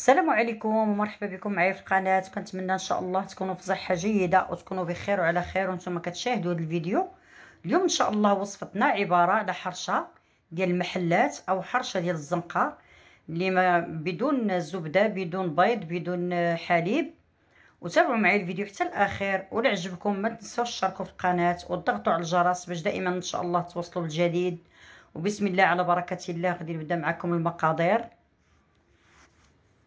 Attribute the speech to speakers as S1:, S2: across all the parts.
S1: السلام عليكم ومرحبا بكم معايا في القناه كنتمنى ان شاء الله تكونوا في صحه جيده وتكونوا بخير وعلى خير وانتم كتشاهدوا هذا الفيديو اليوم ان شاء الله وصفتنا عباره على حرشه ديال المحلات او حرشه ديال الزنقه اللي ما بدون زبده بدون بيض بدون حليب وتابعوا معايا الفيديو حتى الاخير ولا عجبكم ما تنساوش تشاركوا في القناه وتضغطوا على الجرس باش دائما ان شاء الله توصلوا الجديد وبسم الله على بركه الله غادي نبدا معكم المقادير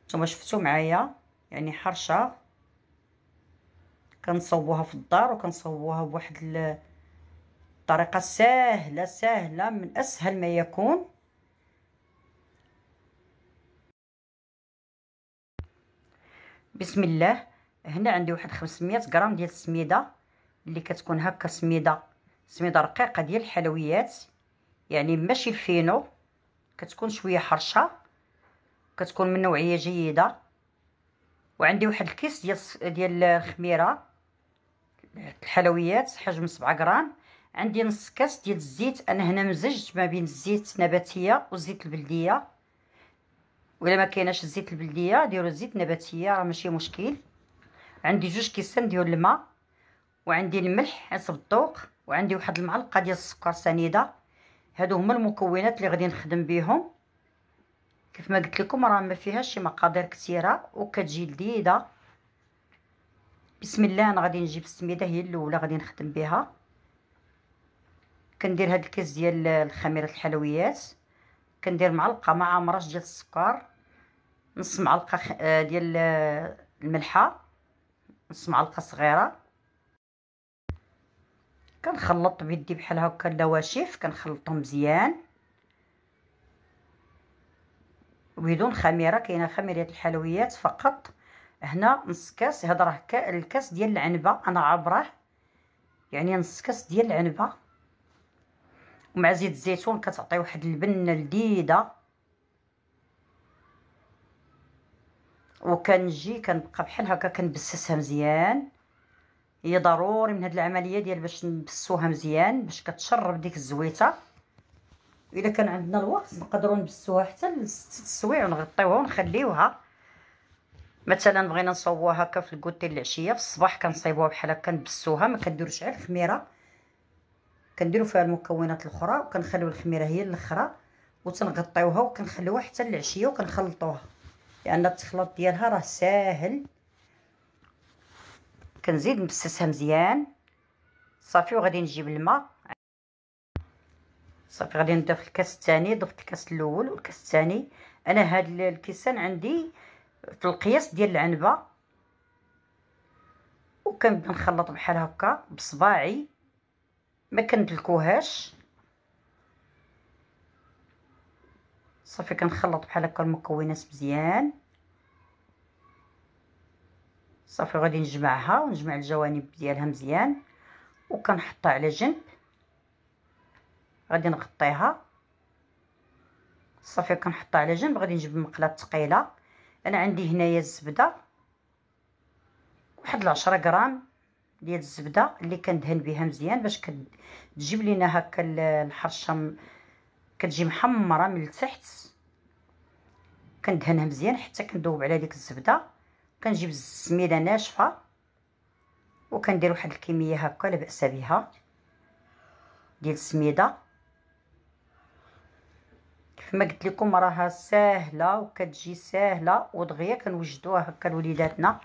S1: نتوما شفتوا معايا يعني حرشه كنصوبوها في الدار وكنصوبوها بواحد الطريقه سهله سهله من اسهل ما يكون بسم الله هنا عندي واحد 500 غرام ديال السميده اللي كتكون هكا سميده سميده رقيقه ديال الحلويات يعني ماشي فينو كتكون شويه حرشه كتكون من نوعيه جيده وعندي واحد الكيس ديال ديال الخميره الحلويات حجم 7 غرام عندي نص كاس ديال الزيت انا هنا مزجت ما بين الزيت نباتيه والزيت البلديه ولا ما كايناش الزيت البلديه ديروا الزيت نباتيه راه ماشي مشكل عندي جوج كيسان ديال الماء وعندي الملح حسب الذوق وعندي واحد المعلقه ديال السكر سنيده هادو هما المكونات اللي غادي نخدم بهم كيف ما قلت لكم راه ما فيهاش شي مقادير كثيره وكتجي لذيذه بسم الله انا غادي نجيب السميده هي الاولى غادي نخدم بها كندير هاد الكاس ديال الخميره الحلويات كندير معلقه مع مرش ديال السكر نص معلقه آه، ديال الملحه نص معلقه صغيره كنخلط بيدي بحال هكا اللواشف كنخلطهم مزيان وبدون خميره كاينه خميره الحلويات فقط هنا نص كاس هذا راه الكاس ديال العنبه انا عابره يعني نص كاس ديال العنبه ومع زيت الزيتون كتعطي واحد البنه لذيذه وكنجي كنبقى بحال هكا كنبسسها مزيان هي ضروري من هاد العمليه ديال باش نبسوها مزيان باش كتشرب ديك الزويته الا كان عندنا الوقت نقدروا نبسوها حتى لست سوايع ونغطيوها ونخليوها مثلا بغينا نصوبوها هكا في الكوتي العشيه في الصباح كنصيبوها بحال هكا نبسوها ما كنديروش غير الخميره كنديروا فيها المكونات الاخرى وكنخليو الخميره هي الاخرى وتنغطيوها وكنخليوها حتى العشيه وكنخلطوها لان يعني التخليط ديالها راه ساهل كنزيد نبسسها مزيان صافي وغادي نجيب الماء صافي غادي نضيف في الكاس الثاني ضفت الكاس الاول والكاس الثاني انا هاد الكيسان عندي في القياس ديال العنبه وكنبدا نخلط بحال هكا بصباعي ما كندلكوهاش صافي كنخلط بحال هكا المكونات مزيان صافي غادي نجمعها ونجمع الجوانب ديالها مزيان وكنحطها على جنب غادي نغطيها صافي كنحطها على جنب غادي نجيب المقله الثقيله انا عندي هنايا الزبده واحد 10 غرام ديال الزبده اللي كندهن بها مزيان باش كتجيب لينا هكا الحرشه كتجي محمره من التحت كندهنها مزيان حتى كندوب على ديك الزبده كنجيب السميده ناشفه وكندير واحد الكميه هكا لا باس بها ديال السميده كما قلت لكم راها ساهله وكتجي ساهله ودغيا كنوجدوها هكا لوليداتنا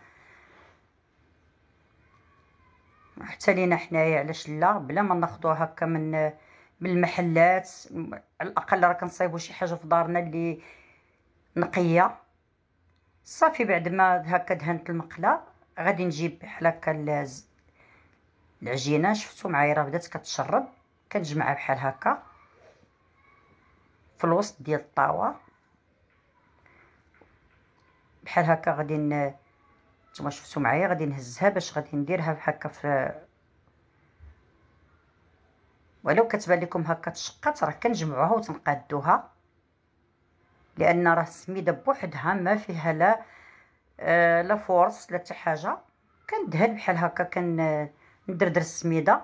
S1: حتى لينا حنايا علاش لا بلا ما ناخذوها هكا من من المحلات على الاقل راه كنصايبو شي حاجه في دارنا اللي نقيه صافي بعد ما هكا دهنت المقله غادي نجيب بحال هكا العجينه شفتو معايا راه بدات كتشرب كنجمعها بحال هكا في الوسط ديال الطاوه بحال هكا غادي نتوما شفتوا معايا غادي نهزها باش غادي نديرها هكا في ولو كتبان لكم هكا تشقات راه كنجمعوها وتنقادوها لان راه السميده بوحدها ما فيها لا آه، لا فورس لا حتى حاجه كندهن بحال هكا كندردر السميده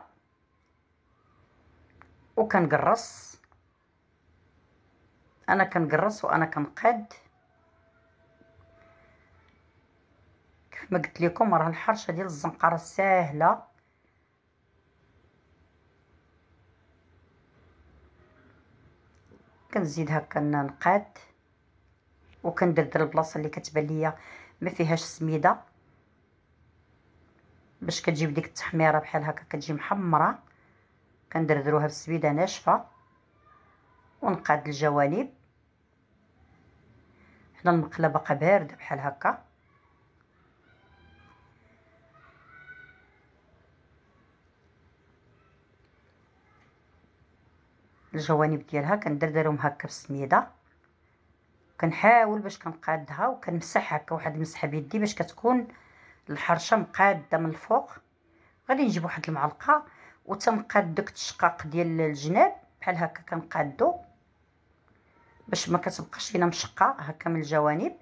S1: وكنقرص انا كنقرص وانا كنقاد كيف ما قلت لكم راه الحرشه ديال الزنقره ساهله كنزيد هكا نقاد وكندردر البلاصه اللي كتبان ليا ما فيهاش سميده باش كتجيب ديك التحميره بحال هكا كتجي محمره كندردروها بالسبيده ناشفه ونقاد الجوانب هنا المقله باقا بارده بحال هكا الجوانب ديالها كندردرهم هكا بالسميده كنحاول باش كنقادها وكنمسح هكا واحد المسحه بيدي باش كتكون الحرشه مقاده من الفوق غادي نجيب واحد المعلقه وتنقاد داك الشقاق ديال الجناب بحال هكا كنقادو باش ما كتبقاش لينا مشقه هكا من الجوانب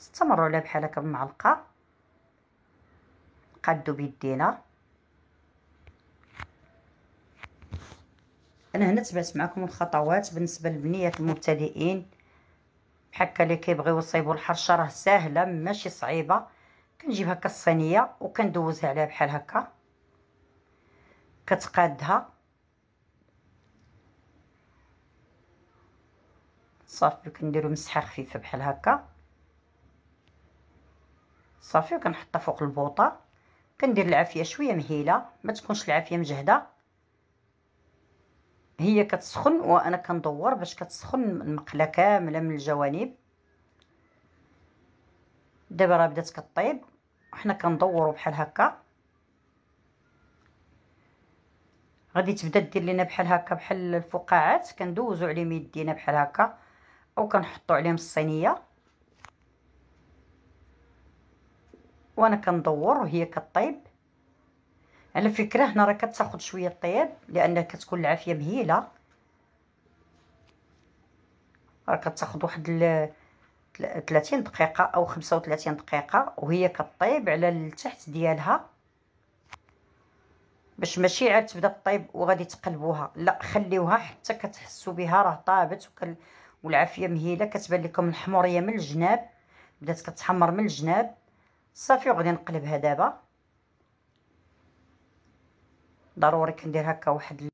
S1: استمروا عليها بحال هكا بمعلقه نقادو بيدينا انا هنا تبعت معكم الخطوات بالنسبه للبنيات المبتدئين بحال هكا اللي كيبغيو يصايبوا الحرشه راه ساهله ماشي صعيبه كنجيب هكا الصينيه وكندوزها عليها بحال هكا كتقادها صافي كنديرو مسحه خفيفه بحال هكا صافي وكنحطها فوق البوطه كندير العافيه شويه مهيله ما تكونش العافيه مجهده هي كتسخن وانا كندور باش كتسخن المقله كامله من الجوانب دابا راه بدات كطيب وحنا كندورو بحال هكا غادي تبدا دير لينا بحال هكا بحال الفقاعات كندوزو على يدينا بحال هكا وكنحطو عليهم الصينيه وانا كندور وهي كطيب على فكره هنا راه كتاخد شويه طياب لان كتكون العافيه مهيله راه كتاخد واحد ل 30 دقيقه او 35 دقيقه وهي كطيب على التحت ديالها باش ماشي عاد تبدا طيب وغادي تقلبوها لا خليوها حتى كتحسوا بها راه طابت وكل والعافيه مهيله كتبان لكم الحموريه من الجناب بدات كتحمر من الجناب صافي وغادي نقلبها دابا ضروري كندير هكا واحد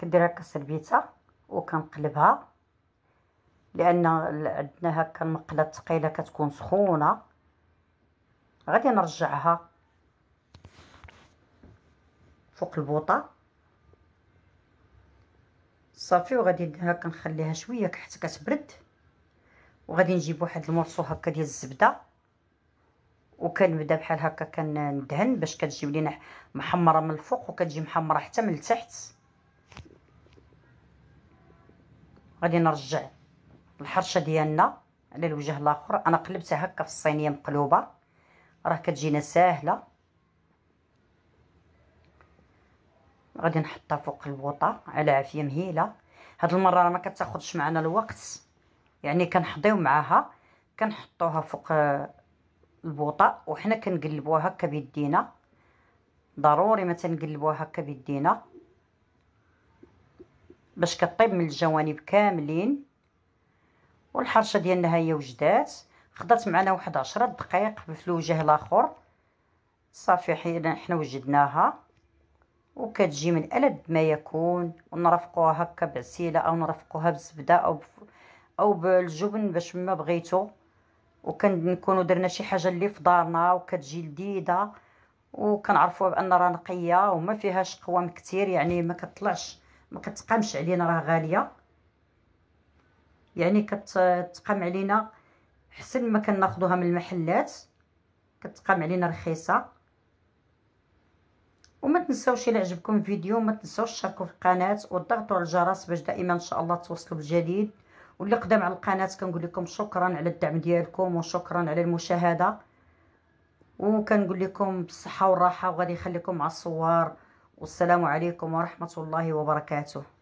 S1: كندير هكا سلبيته وكنقلبها لان عندنا هكا المقله الثقيله كتكون سخونه غادي نرجعها فوق البوطه صافي وغادي هكا نخليها شويه حتى كتبرد وغادي نجيب واحد المرصو هكا ديال الزبده وكنبدا بحال هكا كندهن باش كتجيب لينا محمره من الفوق وكتجي محمره حتى من التحت غادي نرجع الحرشه ديالنا على الوجه الاخر انا قلبتها هكا في الصينيه مقلوبه راه كتجينا ساهله غادي نحطها فوق البوطه على عافيه مهيله هاد المره راه ما كتاخذش معنا الوقت يعني كنحضيو معاها كنحطوها فوق البوطه وحنا كنقلبوها هكا بيدينا ضروري ما تنقلبوها هكا بيدينا باش كطيب من الجوانب كاملين والحرشه ديالنا هي وجدات خضات معنا واحد عشرة دقائق بفلوجه الاخر صافي حنا وجدناها وكتجي من ألد ما يكون ونرافقوها هكا بعسيلة أو نرافقوها بزبدة أو بف... أو بالجبن باش ما بغيتو وكنكونوا درنا شي حاجة اللي في دارنا وكتجي لذيذة وكنعرفوها بأن راه نقية وما فيهاش قوام كتير يعني ما كتطلعش ما كتقامش علينا راه غالية يعني كتقام علينا حسن ما كناخذوها من المحلات كتقام علينا رخيصه وما تنساوش الى عجبكم الفيديو ما تنساوش تشاركوا في القناه وتضغطوا على الجرس باش دائما ان شاء الله توصلوا بالجديد واللي قدام على القناه كنقول لكم شكرا على الدعم ديالكم وشكرا على المشاهده وكنقول لكم بالصحه والراحه وغادي نخليكم مع الصور والسلام عليكم ورحمه الله وبركاته